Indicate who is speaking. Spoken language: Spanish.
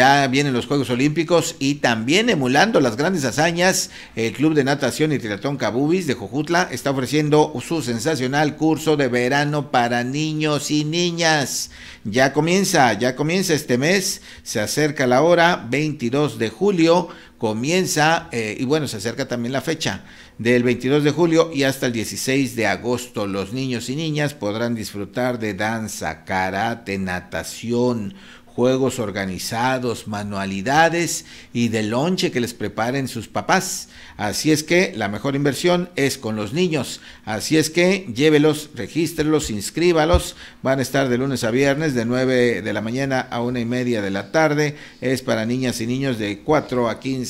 Speaker 1: Ya vienen los Juegos Olímpicos y también emulando las grandes hazañas, el Club de Natación y triatón Cabubis de Jojutla está ofreciendo su sensacional curso de verano para niños y niñas. Ya comienza, ya comienza este mes, se acerca la hora 22 de julio comienza, eh, y bueno, se acerca también la fecha, del 22 de julio y hasta el 16 de agosto. Los niños y niñas podrán disfrutar de danza, karate, natación, juegos organizados, manualidades y de lonche que les preparen sus papás. Así es que la mejor inversión es con los niños. Así es que llévelos, regístrelos, inscríbalos. Van a estar de lunes a viernes de 9 de la mañana a una y media de la tarde. Es para niñas y niños de 4 a 15